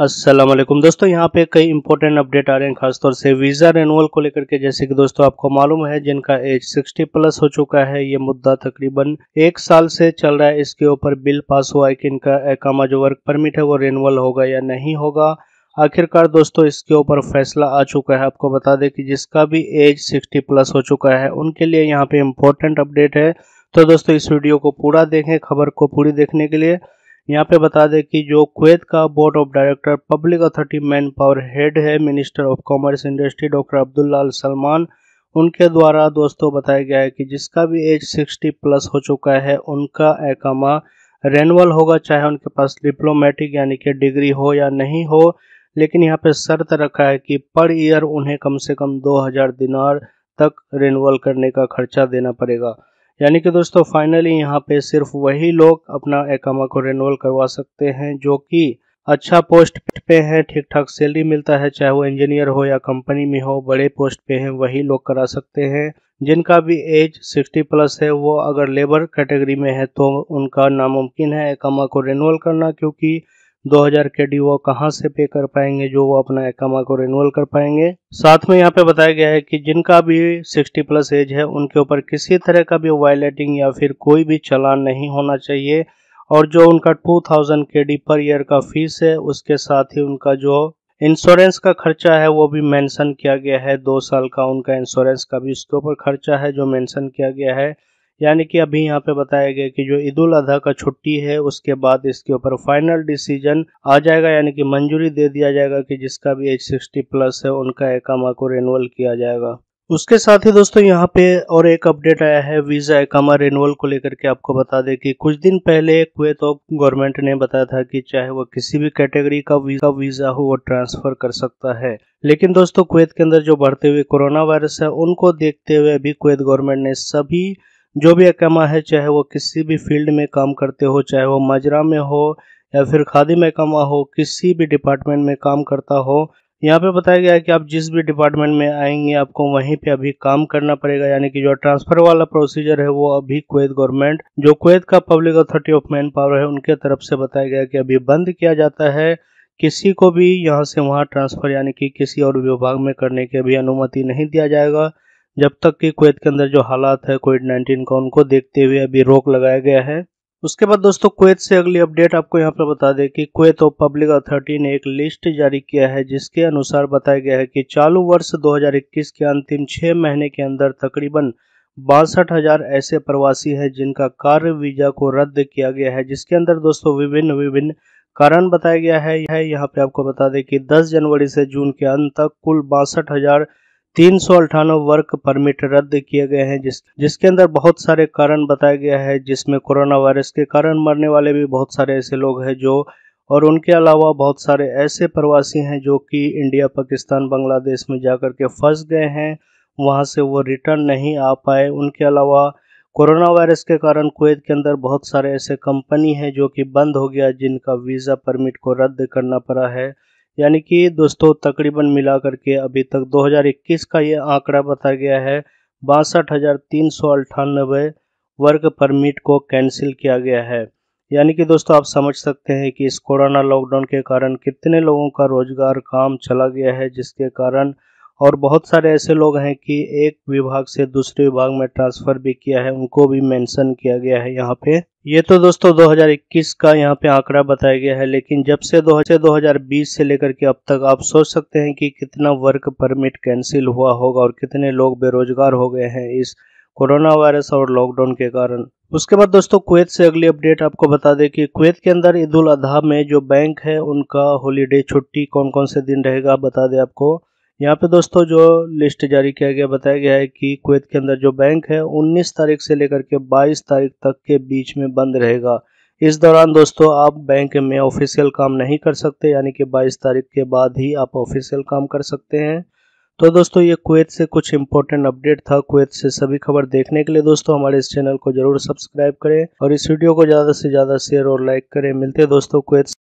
असलम दोस्तों यहाँ पे कई इंपॉर्टेंट अपडेट आ रहे हैं खासतौर से वीज़ा रेनुअल को लेकर के जैसे कि दोस्तों आपको मालूम है जिनका एज 60 प्लस हो चुका है ये मुद्दा तकरीबन एक साल से चल रहा है इसके ऊपर बिल पास हुआ है कि इनका एकामा जो वर्क परमिट है वो रेनुअल होगा या नहीं होगा आखिरकार दोस्तों इसके ऊपर फैसला आ चुका है आपको बता दें कि जिसका भी एज सिक्सटी प्लस हो चुका है उनके लिए यहाँ पे इम्पोर्टेंट अपडेट है तो दोस्तों इस वीडियो को पूरा देखें खबर को पूरी देखने के लिए यहाँ पे बता दें कि जो कुवैत का board of director public authority man power head है minister of commerce industry doctor Abdullah al Salman उनके द्वारा दोस्तों बताया गया है कि जिसका भी एज 60 प्लस हो चुका है उनका एकामा रेनअल होगा चाहे उनके पास डिप्लोमेटिक यानी कि डिग्री हो या नहीं हो लेकिन यहाँ पे शर्त रखा है कि पर ईयर उन्हें कम से कम 2000 दिनार तक रेनअल करने का खर्चा देना पड़ेगा यानी कि दोस्तों फाइनली यहाँ पे सिर्फ वही लोग अपना एकामा को रिनोवल करवा सकते हैं जो कि अच्छा पोस्ट पे है ठीक ठाक सैलरी मिलता है चाहे वो इंजीनियर हो या कंपनी में हो बड़े पोस्ट पे हैं वही लोग करा सकते हैं जिनका भी एज 60 प्लस है वो अगर लेबर कैटेगरी में है तो उनका नामुमकिन है एकामा को रिनोवल करना क्योंकि 2000 के डी वो कहाँ से पे कर पाएंगे जो वो अपना एकमा को रिन्यूअल कर पाएंगे साथ में यहाँ पे बताया गया है कि जिनका भी 60 प्लस एज है उनके ऊपर किसी तरह का भी वायलेटिंग या फिर कोई भी चलान नहीं होना चाहिए और जो उनका 2000 डी पर ईयर का फीस है उसके साथ ही उनका जो इंश्योरेंस का खर्चा है वो भी मैंसन किया गया है दो साल का उनका इंश्योरेंस का भी उसके ऊपर खर्चा है जो मैंसन किया गया है यानी कि अभी यहाँ पे बताया गया कि जो ईद उल अजहा का छुट्टी है उसके बाद इसके ऊपर फाइनल डिसीजन आ जाएगा यानी कि मंजूरी दे दिया जाएगा कि जिसका भी एज सिक्सटी प्लस है उनका एकामा को रेनुअल किया जाएगा उसके साथ ही दोस्तों यहाँ पे और एक अपडेट आया है वीज़ा एकामा रिनवल को लेकर के आपको बता दें कि कुछ दिन पहले कुए तो गवर्नमेंट ने बताया था कि चाहे वो किसी भी कैटेगरी का वीज़ा वीज़ा हो वो ट्रांसफ़र कर सकता है लेकिन दोस्तों कुवैत के अंदर जो बढ़ते हुए कोरोना वायरस है उनको देखते हुए अभी कुवैत गवर्नमेंट ने सभी जो भी अहकाम है चाहे वो किसी भी फील्ड में काम करते हो चाहे वो मजरा में हो या फिर खादी महकमा हो किसी भी डिपार्टमेंट में काम करता हो यहाँ पे बताया गया है कि आप जिस भी डिपार्टमेंट में आएंगे आपको वहीं पे अभी काम करना पड़ेगा यानी कि जो ट्रांसफर वाला प्रोसीजर है वो अभी कुवैत गवर्नमेंट जो कुवैत का public authority of man power है उनके तरफ से बताया गया कि अभी बंद किया जाता है किसी को भी यहाँ से वहाँ ट्रांसफर यानी कि किसी और विभाग में करने की अभी अनुमति नहीं दिया जाएगा जब तक कि कुवैत के अंदर जो हालात है कोविड नाइन्टीन का उनको देखते हुए अभी रोक लगाया गया है उसके बाद दोस्तों कुवैत से अगली अपडेट आपको यहाँ पर बता दें कि कुवैत और पब्लिक अथॉरिटी ने एक लिस्ट जारी किया है जिसके अनुसार बताया गया है कि चालू वर्ष 2021 के अंतिम छः महीने के अंदर तकरीबन बासठ हजार ऐसे प्रवासी हैं जिनका कार्य वीजा को रद्द किया गया है जिसके अंदर दोस्तों विभिन्न विभिन्न कारण बताया गया है यह यहाँ पे आपको बता दें कि 10 जनवरी से जून के अंत तक कुल बासठ हजार तीन सौ अट्ठानवे वर्क परमिट रद्द किए गए हैं जिस जिसके अंदर बहुत सारे कारण बताया गया है जिसमें कोरोना वायरस के कारण मरने वाले भी बहुत सारे ऐसे लोग हैं जो और उनके अलावा बहुत सारे ऐसे प्रवासी हैं जो कि इंडिया पाकिस्तान बांग्लादेश में जाकर के फंस गए हैं वहाँ से वो रिटर्न नहीं आ पाए उनके अलावा कोरोना वायरस के कारण कुवैत के अंदर बहुत सारे ऐसे कंपनी हैं जो कि बंद हो गया जिनका वीज़ा परमिट को रद्द करना पड़ा है यानी कि दोस्तों तकरीबन मिला करके अभी तक 2021 का ये आंकड़ा बताया गया है बासठ हज़ार तीन सौ परमिट को कैंसिल किया गया है यानी कि दोस्तों आप समझ सकते हैं कि इस कोरोना लॉकडाउन के कारण कितने लोगों का रोजगार काम चला गया है जिसके कारण और बहुत सारे ऐसे लोग हैं कि एक विभाग से दूसरे विभाग में ट्रांसफर भी किया है उनको भी मेंशन किया गया है यहाँ पे ये तो दोस्तों 2021 का यहाँ पे आंकड़ा बताया गया है लेकिन जब से दो हजार बीस से लेकर के अब तक आप सोच सकते हैं कि कितना वर्क परमिट कैंसिल हुआ होगा और कितने लोग बेरोजगार हो गए हैं इस कोरोना वायरस और लॉकडाउन के कारण उसके बाद दोस्तों कुवैत से अगली अपडेट आपको बता दें कि कुवैत के अंदर ईद उल अजहा में जो बैंक है उनका हॉलीडे छुट्टी कौन कौन से दिन रहेगा बता दें आपको यहाँ पे दोस्तों जो लिस्ट जारी किया गया बताया गया है कि कुवैत के अंदर जो बैंक है 19 तारीख से लेकर के 22 तारीख तक के बीच में बंद रहेगा इस दौरान दोस्तों आप बैंक में ऑफिशियल काम नहीं कर सकते यानी कि 22 तारीख के बाद ही आप ऑफिशियल काम कर सकते हैं तो दोस्तों ये कुवैत से कुछ इंपॉर्टेंट अपडेट था कुवैत से सभी खबर देखने के लिए दोस्तों हमारे इस चैनल को जरूर सब्सक्राइब करें और इस वीडियो को ज़्यादा से ज़्यादा शेयर और लाइक करें मिलते दोस्तों कुवैत